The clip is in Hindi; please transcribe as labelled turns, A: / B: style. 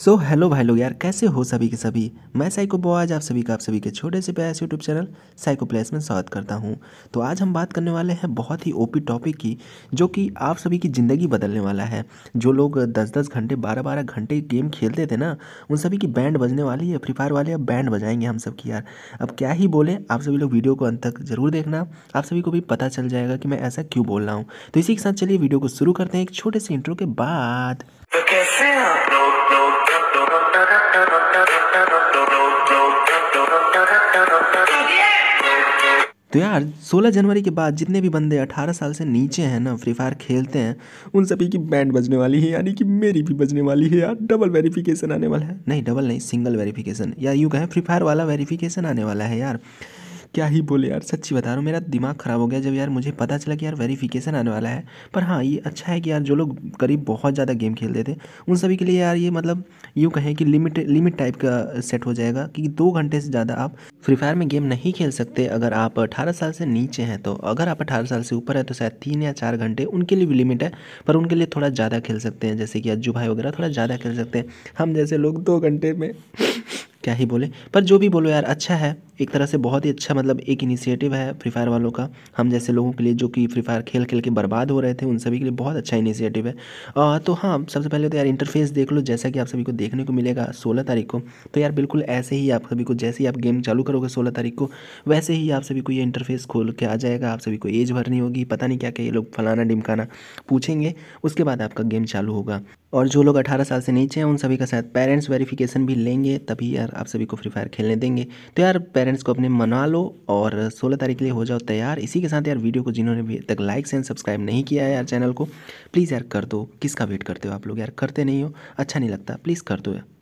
A: सो so, हेलो भाई लोग यार कैसे हो सभी के सभी मैं साइको आज आप सभी का आप सभी के छोटे से प्यास यूट्यूब चैनल साइको प्लेस में स्वागत करता हूं तो आज हम बात करने वाले हैं बहुत ही ओपी टॉपिक की जो कि आप सभी की ज़िंदगी बदलने वाला है जो लोग दस दस घंटे बारह बारह घंटे गेम खेलते थे ना उन सभी की बैंड बजने वाली है फ्री फायर वाले अब बैंड बजाएंगे हम सब की यार अब क्या ही बोलें आप सभी लोग वीडियो को अंत तक ज़रूर देखना आप सभी को भी पता चल जाएगा कि मैं ऐसा क्यों बोल रहा हूँ तो इसी के साथ चलिए वीडियो को शुरू करते हैं एक छोटे से इंटरव्यू के बाद तो कैसे तो यार 16 जनवरी के बाद जितने भी बंदे 18 साल से नीचे हैं ना फ्री फायर खेलते हैं उन सभी की बैंड बजने वाली है यानी कि मेरी भी बजने वाली है यार डबल वेरिफिकेशन आने वाला है नहीं डबल नहीं सिंगल वेरिफिकेशन या यूँ कहें फ्री फायर वाला वेरिफिकेशन आने वाला है यार क्या ही बोले यार सच्ची बता रहा हूँ मेरा दिमाग ख़राब हो गया जब यार मुझे पता चला कि यार वेरीफिकेशन आने वाला है पर हाँ ये अच्छा है कि यार जो लोग करीब बहुत ज़्यादा गेम खेलते थे उन सभी के लिए यार ये मतलब यूँ कहें कि लिमिट लिमिट टाइप का सेट हो जाएगा कि दो घंटे से ज़्यादा आप फ्री फायर में गेम नहीं खेल सकते अगर आप अठारह साल से नीचे हैं तो अगर आप अठारह साल से ऊपर है तो शायद तीन या चार घंटे उनके लिए भी लिमिट है पर उनके लिए थोड़ा ज़्यादा खेल सकते हैं जैसे कि अज्जू भाई वगैरह थोड़ा ज़्यादा खेल सकते हैं हम जैसे लोग दो घंटे में क्या ही बोले पर जो भी बोलो यार अच्छा है एक तरह से बहुत ही अच्छा मतलब एक इनिशिएटिव है फ्री फायर वालों का हम जैसे लोगों के लिए जो कि फ्री फायर खेल खेल के बर्बाद हो रहे थे उन सभी के लिए बहुत अच्छा इनिशिएटिव है आ, तो हाँ सबसे पहले तो यार इंटरफेस देख लो जैसा कि आप सभी को देखने को मिलेगा सोलह तारीख को तो यार बिल्कुल ऐसे ही आप सभी को जैसे ही आप गेम चालू करोगे सोलह तारीख को वैसे ही आप सभी को ये इंटरफेस खोल के आ जाएगा आप सभी को एज भरनी होगी पता नहीं क्या क्या ये लोग फलाना डिमकाना पूछेंगे उसके बाद आपका गेम चालू होगा और जो लोग 18 साल से नीचे हैं उन सभी का शायद पेरेंट्स वेरिफिकेशन भी लेंगे तभी यार आप सभी को फ्री फायर खेलने देंगे तो यार पेरेंट्स को अपने मना लो और 16 तारीख के लिए हो जाओ तैयार इसी के साथ यार वीडियो को जिन्होंने भी तक लाइक्स एंड सब्सक्राइब नहीं किया है यार चैनल को प्लीज़ यार कर दो किसका वेट करते हो आप लोग यार करते नहीं हो अच्छा नहीं लगता प्लीज़ कर दो यार